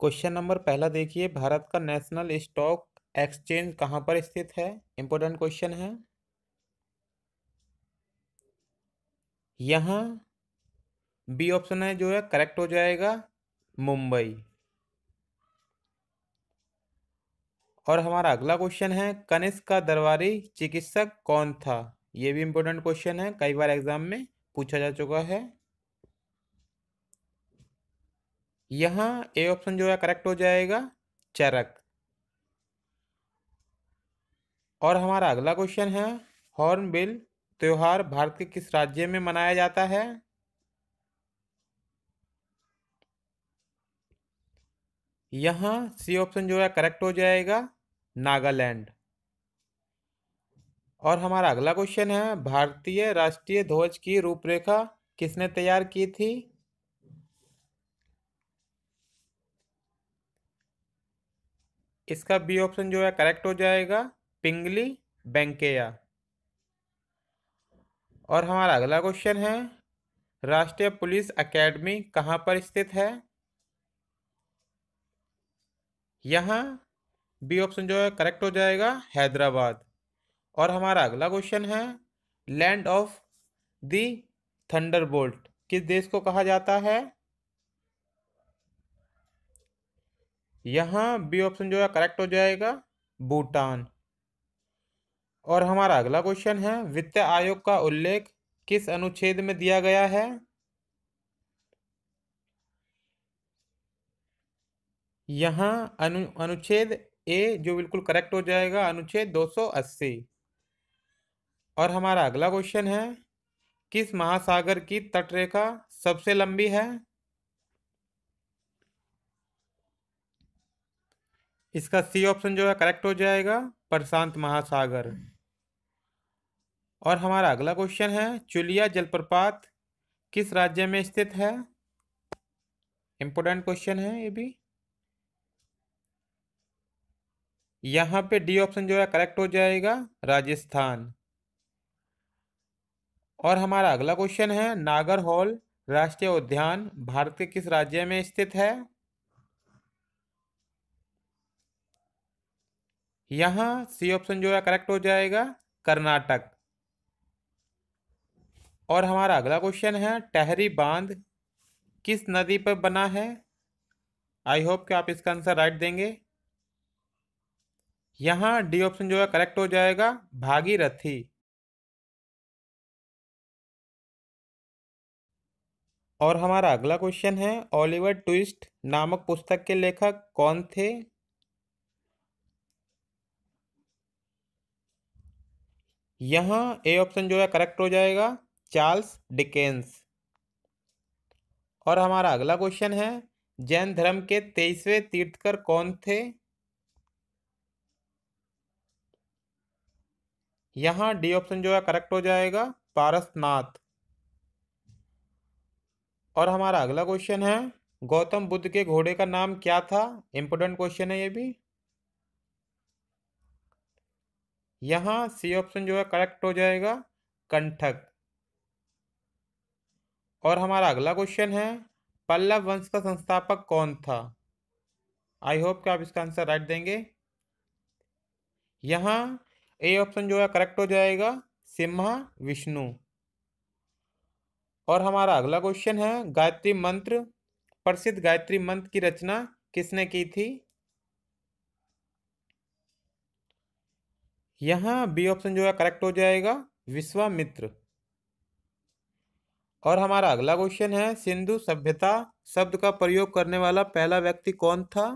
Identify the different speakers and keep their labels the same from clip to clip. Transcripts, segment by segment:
Speaker 1: question number पहला देखिए भारत का नेशनल स्टॉक एक्सचेंज कहाँ पर स्थित है इंपॉर्टेंट क्वेश्चन है यहाँ बी ऑप्शन है जो है करेक्ट हो जाएगा मुंबई और हमारा अगला क्वेश्चन है कनिष्क का दरबारी चिकित्सक कौन था ये भी इम्पोर्टेंट क्वेश्चन है कई बार एग्जाम में पूछा जा चुका है यहाँ ए ऑप्शन जो है करेक्ट हो जाएगा चरक और हमारा अगला क्वेश्चन है हॉर्नबिल त्यौहार भारत के किस राज्य में मनाया जाता है यहाँ सी ऑप्शन जो है करेक्ट हो जाएगा नागालैंड और हमारा अगला क्वेश्चन है भारतीय राष्ट्रीय ध्वज की रूपरेखा किसने तैयार की थी इसका बी ऑप्शन जो है करेक्ट हो जाएगा पिंगली बैंकेया और हमारा अगला क्वेश्चन है राष्ट्रीय पुलिस एकेडमी कहाँ पर स्थित है यहाँ बी ऑप्शन जो है करेक्ट हो जाएगा हैदराबाद और हमारा अगला क्वेश्चन है लैंड ऑफ दी थंडरबोल्ट किस देश को कहा जाता है यहाँ बी ऑप्शन जो है करेक्ट हो जाएगा भूटान और हमारा अगला क्वेश्चन है वित्त आयोग का उल्लेख किस अनुच्छेद में दिया गया है यहाँ अनु अनुच्छेद ए जो बिल्कुल करेक्ट हो जाएगा अनुच्छेद 280 और हमारा अगला क्वेश्चन है किस महासागर की तटरेखा सबसे लंबी है इसका सी ऑप्शन जो है करेक्ट हो जाएगा प्रशांत महासागर और हमारा अगला क्वेश्चन है चुलिया जलप्रपात किस राज्य में स्थित है इम्पोर्टेंट क्वेश्चन है ये भी यहाँ पे डी ऑप्शन जो है करेक्ट हो जाएगा राजस्थान और हमारा अगला क्वेश्चन है नागर हॉल राष्ट्रीय उद्यान भारत के किस राज्य में स्थित है यहाँ सी ऑप्शन जो है करेक्ट हो जाएगा कर्नाटक और हमारा अगला क्वेश्चन है टहरी बांध किस नदी पर बना है आई होप कि आप इसका आंसर राइट देंगे यहां डी ऑप्शन जो है करेक्ट हो जाएगा भागीरथी और हमारा अगला क्वेश्चन है ओलिवर ट्विस्ट नामक पुस्तक के लेखक कौन थे यहाँ ए ऑप्शन जो है करेक्ट हो जाएगा चार्ल्स डिकेंस और हमारा अगला क्वेश्चन है जैन धर्म के तेईसवें तीर्थकर कौन थे यहाँ डी ऑप्शन जो है करेक्ट हो जाएगा पारसनाथ और हमारा अगला क्वेश्चन है गौतम बुद्ध के घोड़े का नाम क्या था इंपोर्टेंट क्वेश्चन है ये भी यहाँ सी ऑप्शन जो है करेक्ट हो जाएगा कंठक और हमारा अगला क्वेश्चन है पल्लव वंश का संस्थापक कौन था आई होप कि आप इसका आंसर राइट देंगे यहाँ ए ऑप्शन जो है करेक्ट हो जाएगा सिम्हा विष्णु और हमारा अगला क्वेश्चन है गायत्री मंत्र प्रसिद्ध गायत्री मंत्र की रचना किसने की थी यहाँ बी ऑप्शन जो है करेक्ट हो जाएगा विश्वामित्र और हमारा अगला क्वेश्चन है सिंधु सभ्यता शब्द का प्रयोग करने वाला पहला व्यक्ति कौन था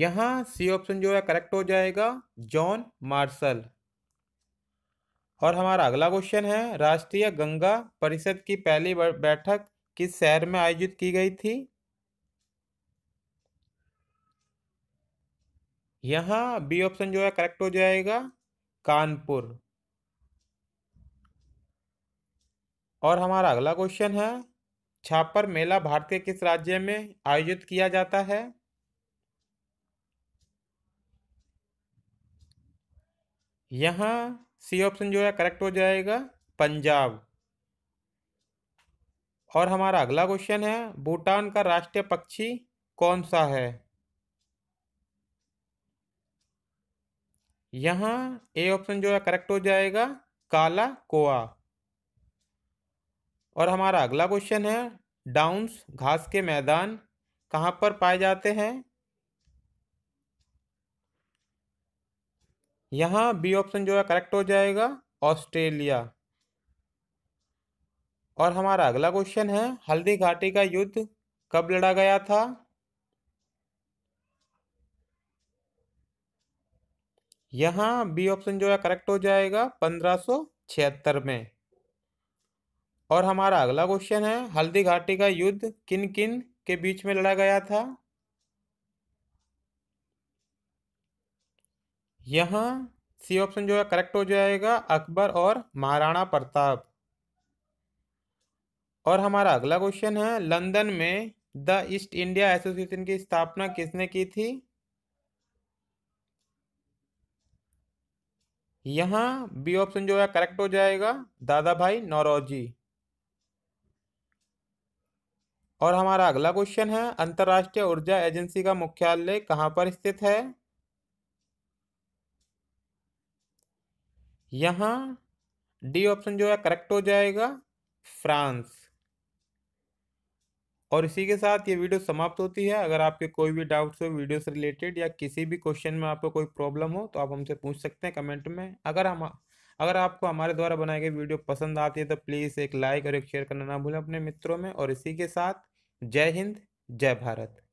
Speaker 1: यहाँ सी ऑप्शन जो है करेक्ट हो जाएगा जॉन मार्शल और हमारा अगला क्वेश्चन है राष्ट्रीय गंगा परिषद की पहली बैठक किस शहर में आयोजित की गई थी यहाँ बी ऑप्शन जो है करेक्ट हो जाएगा कानपुर और हमारा अगला क्वेश्चन है छापर मेला भारत के किस राज्य में आयोजित किया जाता है यहाँ सी ऑप्शन जो है करेक्ट हो जाएगा पंजाब और हमारा अगला क्वेश्चन है भूटान का राष्ट्रीय पक्षी कौन सा है यहाँ ए ऑप्शन जो है करेक्ट हो जाएगा काला कोआ और हमारा अगला क्वेश्चन है डाउन्स घास के मैदान कहाँ पर पाए जाते हैं यहाँ बी ऑप्शन जो है करेक्ट हो जाएगा ऑस्ट्रेलिया और हमारा अगला क्वेश्चन है हल्दी घाटी का युद्ध कब लड़ा गया था यहाँ बी ऑप्शन जो है करेक्ट हो जाएगा पंद्रह छिहत्तर में और हमारा अगला क्वेश्चन है हल्दी घाटी का युद्ध किन किन के बीच में लड़ा गया था यहाँ सी ऑप्शन जो है करेक्ट हो जाएगा अकबर और महाराणा प्रताप और हमारा अगला क्वेश्चन है लंदन में द ईस्ट इंडिया एसोसिएशन की स्थापना किसने की थी यहाँ बी ऑप्शन जो है करेक्ट हो जाएगा दादा भाई नौरोजी और हमारा अगला क्वेश्चन है अंतर्राष्ट्रीय ऊर्जा एजेंसी का मुख्यालय कहाँ पर स्थित है यहाँ डी ऑप्शन जो है करेक्ट हो जाएगा फ्रांस और इसी के साथ ये वीडियो समाप्त होती है अगर आपके कोई भी डाउट्स हो वीडियो से रिलेटेड या किसी भी क्वेश्चन में आपको कोई प्रॉब्लम हो तो आप हमसे पूछ सकते हैं कमेंट में अगर हम अगर आपको हमारे द्वारा बनाई गई वीडियो पसंद आती है तो प्लीज़ एक लाइक और एक शेयर करना ना भूलें अपने मित्रों में और इसी के साथ जय हिंद जय भारत